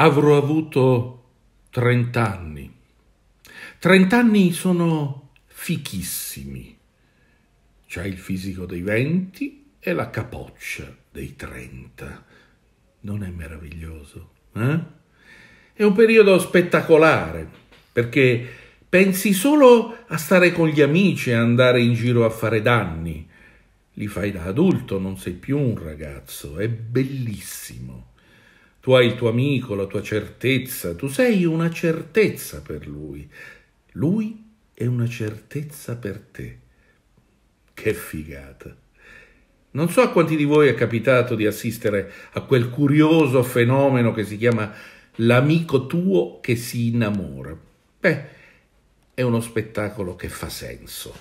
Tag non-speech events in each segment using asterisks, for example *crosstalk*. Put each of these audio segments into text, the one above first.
avrò avuto 30 anni. 30 anni sono fichissimi. C'ha il fisico dei 20 e la capoccia dei 30. Non è meraviglioso? Eh? È un periodo spettacolare perché pensi solo a stare con gli amici e andare in giro a fare danni. Li fai da adulto, non sei più un ragazzo, è bellissimo. Tu hai il tuo amico, la tua certezza, tu sei una certezza per lui. Lui è una certezza per te. Che figata. Non so a quanti di voi è capitato di assistere a quel curioso fenomeno che si chiama l'amico tuo che si innamora. Beh, è uno spettacolo che fa senso.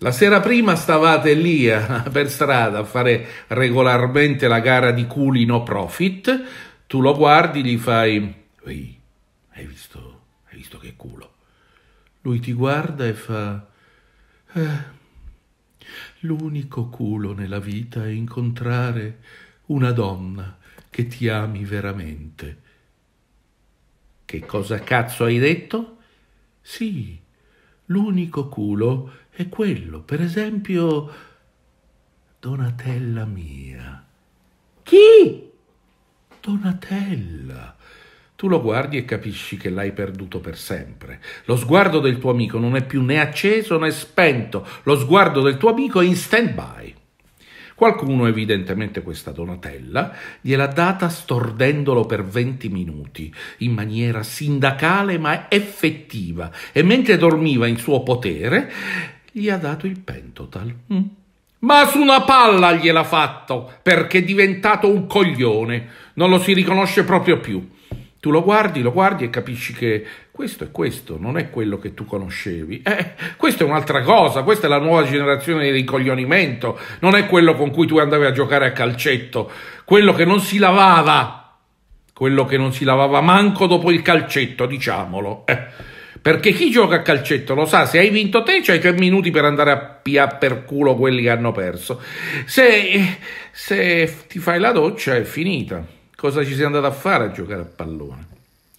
La sera prima stavate lì eh, *laughs* per strada a fare regolarmente la gara di culi no profit, tu lo guardi, gli fai... Ehi, hai visto? Hai visto che culo? Lui ti guarda e fa... Eh, l'unico culo nella vita è incontrare una donna che ti ami veramente. Che cosa cazzo hai detto? Sì, l'unico culo è quello, per esempio, Donatella mia. Donatella. Tu lo guardi e capisci che l'hai perduto per sempre. Lo sguardo del tuo amico non è più né acceso né spento, lo sguardo del tuo amico è in stand-by. Qualcuno, evidentemente questa Donatella, gliel'ha data stordendolo per 20 minuti, in maniera sindacale ma effettiva, e mentre dormiva in suo potere, gli ha dato il pentotal. Mm. Ma su una palla gliel'ha fatto perché è diventato un coglione, non lo si riconosce proprio più. Tu lo guardi, lo guardi e capisci che questo è questo, non è quello che tu conoscevi. Eh, questa è un'altra cosa, questa è la nuova generazione di ricoglionimento, non è quello con cui tu andavi a giocare a calcetto, quello che non si lavava, quello che non si lavava manco dopo il calcetto, diciamolo. Eh. Perché chi gioca a calcetto lo sa, se hai vinto te c'hai tre minuti per andare a pià per culo quelli che hanno perso. Se, se ti fai la doccia è finita. Cosa ci sei andato a fare a giocare a pallone?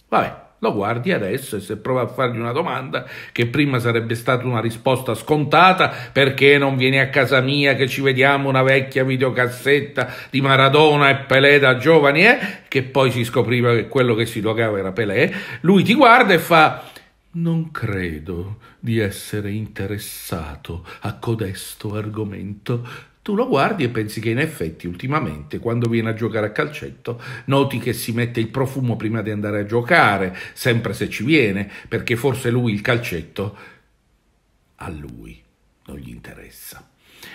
Vabbè, lo guardi adesso e se prova a fargli una domanda che prima sarebbe stata una risposta scontata, perché non vieni a casa mia che ci vediamo una vecchia videocassetta di Maradona e Pelé da giovani, eh? che poi si scopriva che quello che si giocava era Pelé, lui ti guarda e fa non credo di essere interessato a codesto argomento. Tu lo guardi e pensi che in effetti ultimamente quando viene a giocare a calcetto noti che si mette il profumo prima di andare a giocare, sempre se ci viene, perché forse lui il calcetto a lui non gli interessa.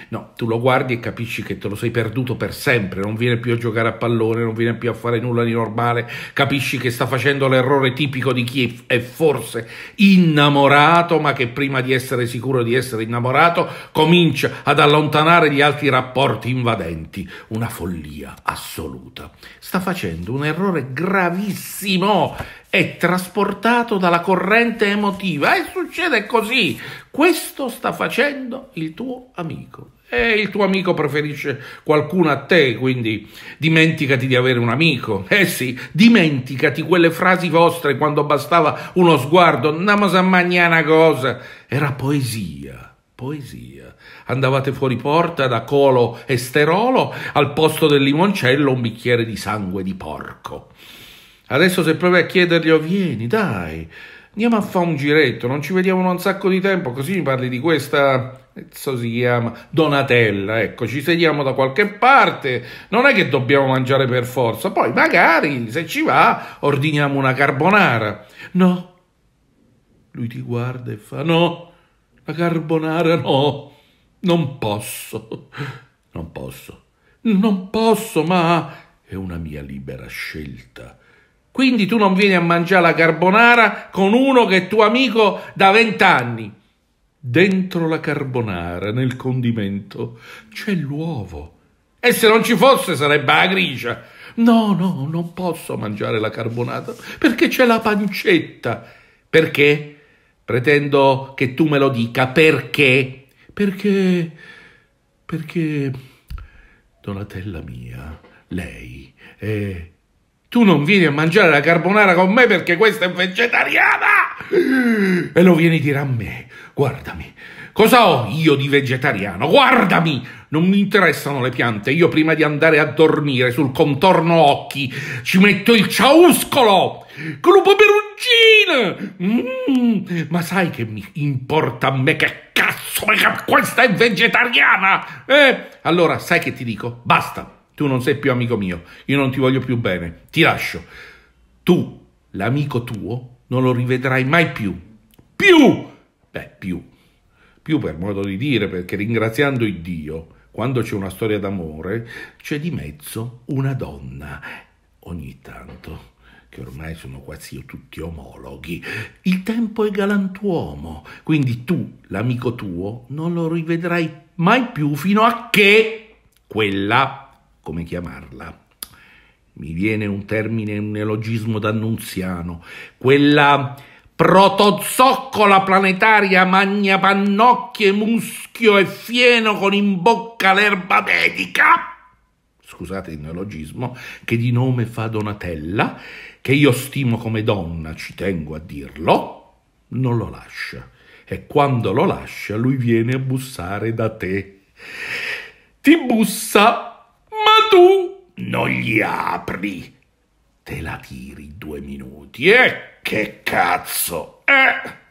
No, tu lo guardi e capisci che te lo sei perduto per sempre, non viene più a giocare a pallone, non viene più a fare nulla di normale, capisci che sta facendo l'errore tipico di chi è forse innamorato, ma che prima di essere sicuro di essere innamorato comincia ad allontanare gli altri rapporti invadenti. Una follia assoluta. Sta facendo un errore gravissimo è trasportato dalla corrente emotiva e succede così. Questo sta facendo il tuo amico. E il tuo amico preferisce qualcuno a te, quindi dimenticati di avere un amico. Eh sì, dimenticati quelle frasi vostre quando bastava uno sguardo, andiamo a mangiare una cosa. Era poesia, poesia. Andavate fuori porta da colo e sterolo al posto del limoncello un bicchiere di sangue di porco. Adesso se provi a chiedergli, oh, vieni, dai, andiamo a fare un giretto, non ci vediamo un sacco di tempo, così mi parli di questa... so si chiama Donatella, ecco, ci sediamo da qualche parte, non è che dobbiamo mangiare per forza, poi magari se ci va ordiniamo una carbonara. No, lui ti guarda e fa no, la carbonara no, non posso, non posso, non posso, ma è una mia libera scelta. Quindi tu non vieni a mangiare la carbonara con uno che è tuo amico da vent'anni. Dentro la carbonara, nel condimento, c'è l'uovo. E se non ci fosse sarebbe la grigia. No, no, non posso mangiare la carbonata perché c'è la pancetta. Perché? Pretendo che tu me lo dica. Perché? Perché... Perché... Donatella mia, lei è tu non vieni a mangiare la carbonara con me perché questa è vegetariana e lo vieni a dire a me, guardami, cosa ho io di vegetariano? Guardami, non mi interessano le piante, io prima di andare a dormire sul contorno occhi ci metto il ciauscolo con un po' peruggine, mm, ma sai che mi importa a me che cazzo, ma questa è vegetariana? Eh, allora sai che ti dico, basta tu non sei più amico mio, io non ti voglio più bene, ti lascio. Tu, l'amico tuo, non lo rivedrai mai più. Più! Beh, più. Più per modo di dire, perché ringraziando il Dio, quando c'è una storia d'amore, c'è di mezzo una donna. Ogni tanto che ormai sono quasi tutti omologhi, il tempo è galantuomo, quindi tu, l'amico tuo, non lo rivedrai mai più fino a che quella come chiamarla, mi viene un termine, un elogismo d'annunziano, quella protozoccola planetaria magna pannocchie, muschio e fieno con in bocca l'erba medica, scusate il neologismo, che di nome fa Donatella, che io stimo come donna, ci tengo a dirlo, non lo lascia. E quando lo lascia, lui viene a bussare da te. Ti bussa tu non gli apri. Te la tiri due minuti. E eh, che cazzo? Eh!